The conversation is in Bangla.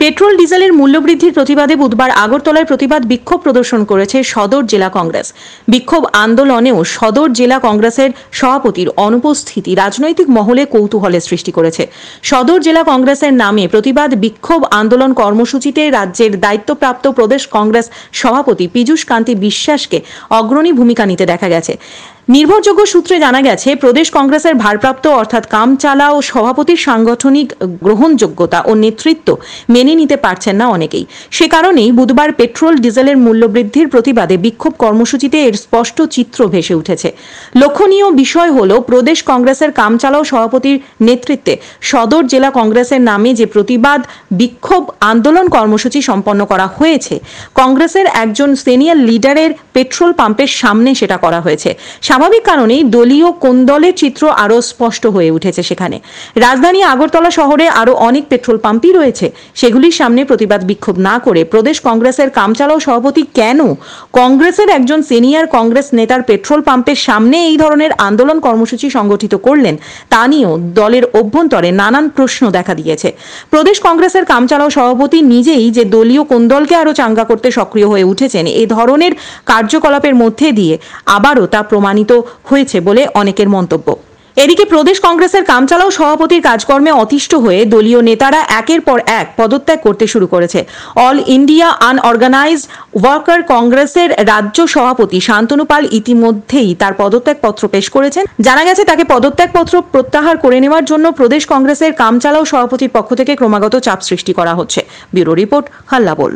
পেট্রোল ডিজেলের মূল্যবৃদ্ধির প্রতিবাদে বুধবার আগরতলায় প্রতিবাদ বিক্ষোভ প্রদর্শন করেছে সদর জেলা কংগ্রেস বিক্ষোভ আন্দোলনেও সদর জেলা কংগ্রেসের সভাপতির অনুপস্থিতি রাজনৈতিক মহলে কৌতূহলের সৃষ্টি করেছে সদর জেলা কংগ্রেসের নামে প্রতিবাদ বিক্ষোভ আন্দোলন কর্মসূচিতে রাজ্যের দায়িত্বপ্রাপ্ত প্রদেশ কংগ্রেস সভাপতি পীযূষ কান্তি বিশ্বাসকে অগ্রণী ভূমিকা নিতে দেখা গেছে নির্ভরযোগ্য সূত্রে জানা গেছে প্রদেশ কংগ্রেসের ভারপ্রাপ্ত অর্থাৎ কামচালা ও সভাপতির সাংগঠনিক গ্রহণযোগ্যতা ও নেতৃত্ব মেনে নিতে পারছেন না অনেকেই সে কারণেই বুধবার পেট্রোল ডিজেলের মূল্যবৃদ্ধির প্রতিবাদে বিক্ষোভ কর্মসূচিতে এর স্পষ্ট চিত্র ভেসে উঠেছে লক্ষণীয় বিষয় হল প্রদেশ কংগ্রেসের কামচালা ও সভাপতির নেতৃত্বে সদর জেলা কংগ্রেসের নামে যে প্রতিবাদ বিক্ষোভ আন্দোলন কর্মসূচি সম্পন্ন করা হয়েছে কংগ্রেসের একজন সিনিয়র লিডারের পেট্রোল পাম্পের সামনে সেটা করা হয়েছে স্বাভাবিক কারণেই দলীয় কোন দলের চিত্র আরও স্পষ্ট হয়ে উঠেছে সেখানে রাজধানী আগরতলা শহরে আরও অনেক পেট্রোল পাম্পই রয়েছে সেগুলির সামনে প্রতিবাদ বিক্ষোভ না করে প্রদেশ কংগ্রেসের কামচালাও সভাপতি কেন কংগ্রেসের একজন সিনিয়র কংগ্রেস নেতার পেট্রোল পাম্পের সামনে এই ধরনের আন্দোলন কর্মসূচি সংগঠিত করলেন তা নিয়েও দলের অভ্যন্তরে নানান প্রশ্ন দেখা দিয়েছে প্রদেশ কংগ্রেসের কামচালাও সভাপতি নিজেই যে দলীয় কোন দলকে আরও চাঙ্গা করতে সক্রিয় হয়ে উঠেছেন এ ধরনের কার্যকলাপের মধ্যে দিয়ে আবারও তা প্রমাণিত প্রভাবিত হয়েছে বলে অনেকের মন্তব্য এদিকে প্রদেশ কংগ্রেসের কামচালাও সভাপতির কাজকর্মে অতিষ্ঠ হয়ে দলীয় নেতারা একের পর এক পদত্যাগ করতে শুরু করেছে অল ইন্ডিয়া আনঅর্গানাইজড ওয়ার্কার কংগ্রেসের রাজ্য সভাপতি শান্তনু পাল ইতিমধ্যেই তার পদত্যাগপত্র পেশ করেছেন জানা গেছে তাকে পদত্যাগপত্র প্রত্যাহার করে নেওয়ার জন্য প্রদেশ কংগ্রেসের কামচালাও সভাপতির পক্ষ থেকে ক্রমাগত চাপ সৃষ্টি করা হচ্ছে ব্যুরো রিপোর্ট হাল্লাবল